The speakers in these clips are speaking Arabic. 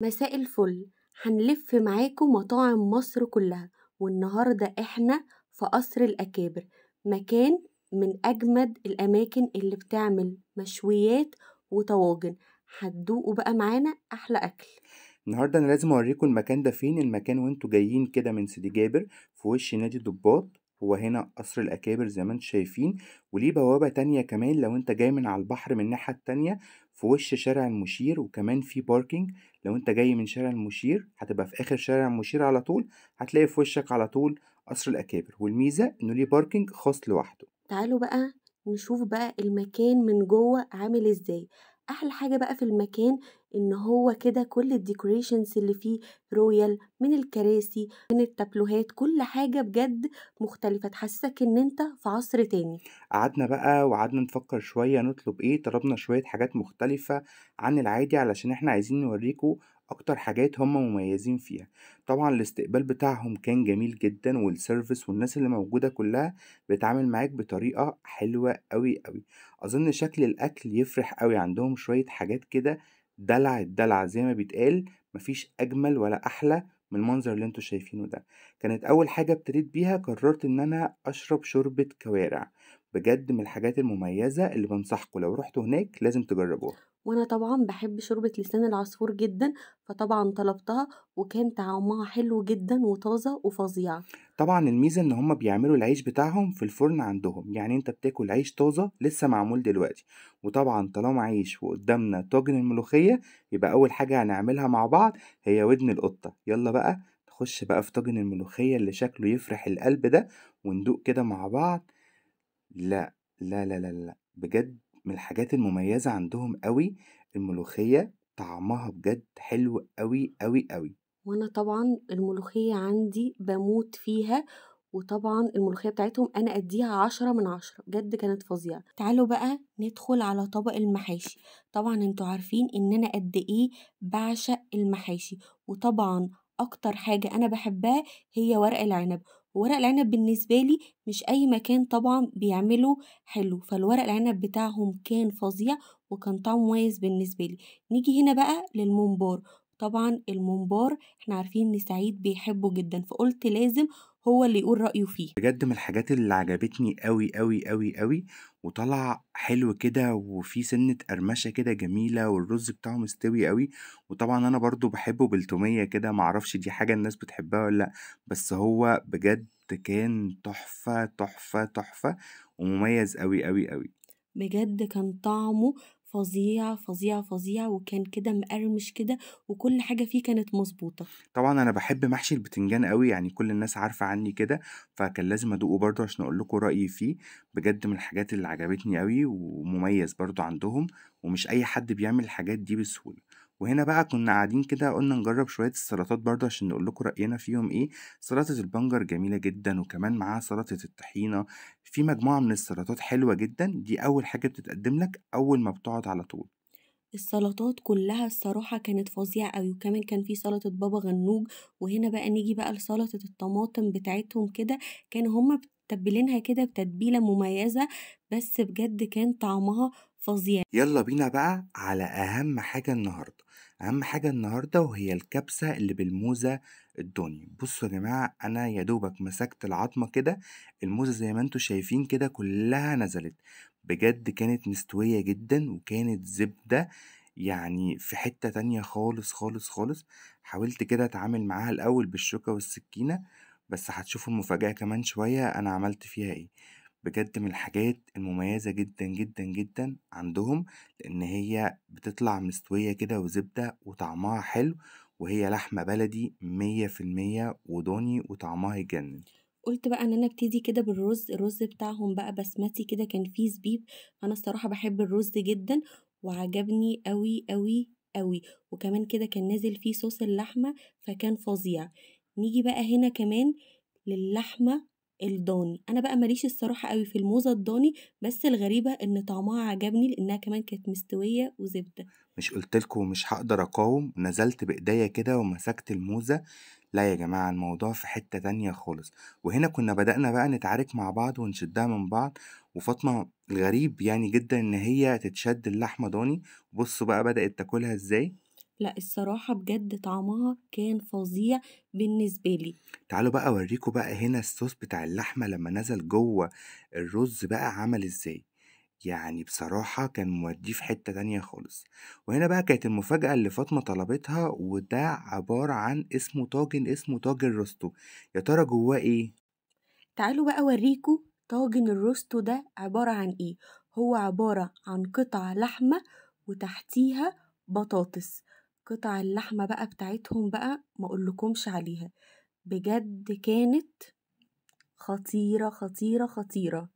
مساء الفل هنلف معاكم مطاعم مصر كلها والنهاردة احنا في قصر الأكابر مكان من أجمد الأماكن اللي بتعمل مشويات وطواجن هتدوقوا بقى معانا أحلى أكل النهاردة أنا لازم أوريكم المكان ده فين المكان وانتوا جايين كده من سيدي جابر في وش نادي الضباط هو هنا قصر الأكابر زي ما انتم شايفين وليه بوابة تانية كمان لو انت جاي من على البحر من الناحية التانية في وش شارع المشير وكمان في باركينج لو انت جاي من شارع المشير هتبقى في آخر شارع المشير على طول هتلاقي في وشك على طول قصر الأكابر والميزة انه ليه باركينج خاص لوحده تعالوا بقى نشوف بقى المكان من جوه عامل ازاي احلى حاجه بقى في المكان ان هو كده كل الديكوريشنز اللي فيه رويال من الكراسي من التابلوهات كل حاجه بجد مختلفه تحسسك ان انت في عصر تاني قعدنا بقى وقعدنا نفكر شويه نطلب ايه طلبنا شويه حاجات مختلفه عن العادي علشان احنا عايزين نوريكم اكتر حاجات هم مميزين فيها طبعا الاستقبال بتاعهم كان جميل جدا والسيرفيس والناس اللي موجودة كلها بتعامل معاك بطريقة حلوة قوي قوي اظن شكل الاكل يفرح قوي عندهم شوية حاجات كده دلع الدلع زي ما بيتقال مفيش اجمل ولا احلى من المنظر اللي انتوا شايفينه ده كانت اول حاجة ابتديت بيها قررت ان انا اشرب شوربة كوارع بجد من الحاجات المميزة اللي بنصحكم لو رحتوا هناك لازم تجربوها وانا طبعا بحب شوربه لسان العصفور جدا فطبعا طلبتها وكان طعمها حلو جدا وطازه وفظيعه طبعا الميزه ان هم بيعملوا العيش بتاعهم في الفرن عندهم يعني انت بتاكل عيش طازه لسه معمول دلوقتي وطبعا طالما عيش وقدامنا طاجن الملوخيه يبقى اول حاجه هنعملها مع بعض هي ودن القطه يلا بقى نخش بقى في طاجن الملوخيه اللي شكله يفرح القلب ده وندوق كده مع بعض لا لا لا لا, لا. بجد من الحاجات المميزة عندهم أوي الملوخية طعمها بجد حلو أوي أوي أوي وانا طبعا الملوخية عندي بموت فيها وطبعا الملوخية بتاعتهم أنا أديها عشرة من عشرة بجد كانت فظيعة تعالوا بقى ندخل على طبق المحاشي طبعا انتوا عارفين إن أنا قد إيه بعشق المحاشي وطبعا أكتر حاجة أنا بحبها هي ورق العنب وورق العنب بالنسبة لي مش أي مكان طبعا بيعمله حلو فالورق العنب بتاعهم كان فظيع وكان طعمه مميز بالنسبة لي نيجي هنا بقى للممبار طبعا الممبار احنا عارفين ان سعيد بيحبه جدا فقلت لازم هو اللي يقول رأيه فيه بجد من الحاجات اللي عجبتني قوي قوي قوي قوي وطلع حلو كده وفي سنة قرمشة كده جميلة والرز بتاعه مستوي قوي وطبعا انا برضو بحبه بالتومية كده معرفش دي حاجة الناس بتحبها ولا لا بس هو بجد كان تحفة تحفة تحفة ومميز قوي قوي قوي بجد كان طعمه فظيع، فظيع، فظيع، وكان كده مقرمش كده، وكل حاجة فيه كانت مظبوطه طبعًا أنا بحب محشي البتنجان أوي، يعني كل الناس عارفة عني كده، فكان لازم أدوقه برضه عشان أقول لكم رأيي فيه، بجد من الحاجات اللي عجبتني أوي ومميز برضه عندهم، ومش أي حد بيعمل الحاجات دي بسهولة. وهنا بقى كنا قاعدين كده قلنا نجرب شوية السلطات برضه عشان نقول لكم رأينا فيهم ايه سلطة البنجر جميلة جدا وكمان معاها سلطة الطحينة في مجموعة من السلطات حلوة جدا دي أول حاجة بتتقدم لك أول ما بتقعد على طول السلطات كلها الصراحة كانت فظيعة أوي وكمان كان في سلطة بابا غنوج وهنا بقى نيجي بقى لسلطة الطماطم بتاعتهم كده كانوا هما تبلينها كده بتتبيلة مميزة بس بجد كان طعمها فظيع يلا بينا بقى على أهم حاجة النهاردة اهم حاجه النهارده وهي الكبسه اللي بالموزه الدوني بصوا يا جماعه انا يا دوبك مسكت العظمه كده الموزه زي ما انتم شايفين كده كلها نزلت بجد كانت مستويه جدا وكانت زبده يعني في حتة تانية خالص خالص خالص حاولت كده اتعامل معاها الاول بالشوكة والسكينة بس هتشوفوا المفاجأة كمان شوية انا عملت فيها ايه بجد من الحاجات المميزة جدا جدا جدا عندهم لأن هي بتطلع مستوية كده وزبدة وطعمها حلو وهي لحمة بلدي مية في المية وضاني وطعمها يجنن قلت بقى ان انا ابتدي كده بالرز الرز بتاعهم بقى بسمتي كده كان فيه زبيب انا الصراحه بحب الرز جدا وعجبني قوي قوي قوي وكمان كده كان نازل فيه صوص اللحمه فكان فظيع نيجي بقى هنا كمان للحمه الضاني انا بقى ماليش الصراحه قوي في الموزه الضاني بس الغريبه ان طعمها عجبني لانها كمان كانت مستويه وزبده مش قلت لكم مش هقدر اقاوم نزلت بايديا كده ومسكت الموزه لا يا جماعة الموضوع في حتة تانية خالص وهنا كنا بدأنا بقى نتعارك مع بعض ونشدها من بعض وفاطمة الغريب يعني جدا إن هي تتشد اللحمة ضاني بصوا بقى بدأت تاكلها إزاي لا الصراحة بجد طعمها كان فظيع بالنسبة لي تعالوا بقى اوريكم بقى هنا الصوص بتاع اللحمة لما نزل جوه الرز بقى عمل ازاي يعني بصراحة كان موديه في حتة تانية خالص وهنا بقى كانت المفاجأة اللي فاطمة طلبتها وده عبارة عن اسمه طاجن اسمه طاجن رستو يا ترى جواه ايه؟ تعالوا بقى اوريكم طاجن الرستو ده عبارة عن ايه هو عبارة عن قطع لحمة وتحتيها بطاطس قطع اللحمة بقى بتاعتهم بقى ما اقولكمش عليها بجد كانت خطيرة خطيرة خطيرة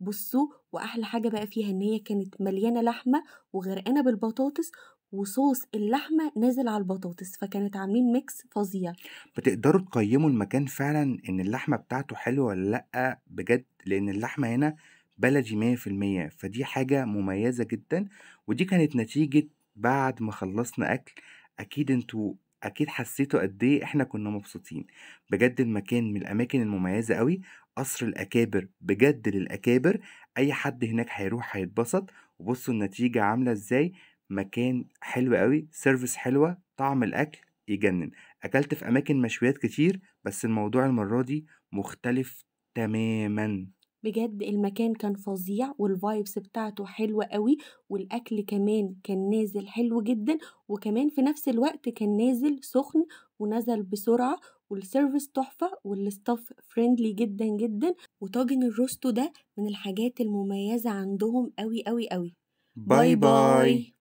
بصوا واحلى حاجة بقى فيها ان هي كانت مليانة لحمة وغرقانة بالبطاطس وصوص اللحمه نازل على البطاطس فكانت عاملين ميكس فظيع بتقدروا تقيموا المكان فعلا ان اللحمه بتاعته حلوه ولا لا بجد لان اللحمه هنا بلدي 100% فدي حاجه مميزه جدا ودي كانت نتيجه بعد ما خلصنا أكل أكيد انتوا أكيد حسيتوا قد إيه إحنا كنا مبسوطين بجد المكان من الأماكن المميزة قوي قصر الأكابر بجد للأكابر أي حد هناك هيروح هيتبسط وبصوا النتيجة عاملة إزاي مكان حلو قوي سيرفيس حلوة طعم الأكل يجنن أكلت في أماكن مشويات كتير بس الموضوع المرة دي مختلف تماما بجد المكان كان فظيع والفايبس بتاعته حلوة قوي والأكل كمان كان نازل حلو جدا وكمان في نفس الوقت كان نازل سخن ونزل بسرعة والسيرفيس تحفة والستاف فريندلي جدا جدا وطاجن الروستو ده من الحاجات المميزة عندهم قوي قوي قوي باي باي, باي.